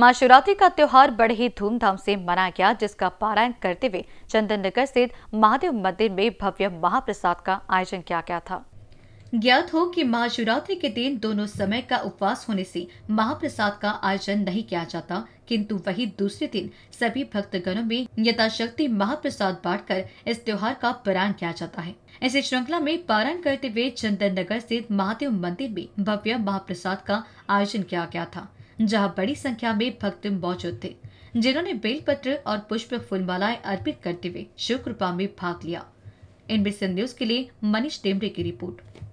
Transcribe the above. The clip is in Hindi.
मां शिवरात्रि का त्योहार बड़े ही धूमधाम से मनाया गया जिसका पारायण करते हुए चंदन नगर स्थित महादेव मंदिर में भव्य महाप्रसाद का आयोजन किया गया था ज्ञात हो कि महाशिवरात्रि के दिन दोनों समय का उपवास होने से महाप्रसाद का आयोजन नहीं किया जाता किंतु वही दूसरे दिन सभी भक्तगणों में यथाशक्ति महाप्रसाद बांटकर इस त्योहार का पारायण किया जाता है इस श्रृंखला में पारायण करते हुए चंदन नगर स्थित महादेव मंदिर में भव्य महाप्रसाद का आयोजन किया गया था जहां बड़ी संख्या में भक्त मौजूद थे जिन्होंने बेलपत्र और पुष्प मालाएं अर्पित करते हुए शिव कृपा में भाग लिया इनबीसी न्यूज के लिए मनीष डेमरे की रिपोर्ट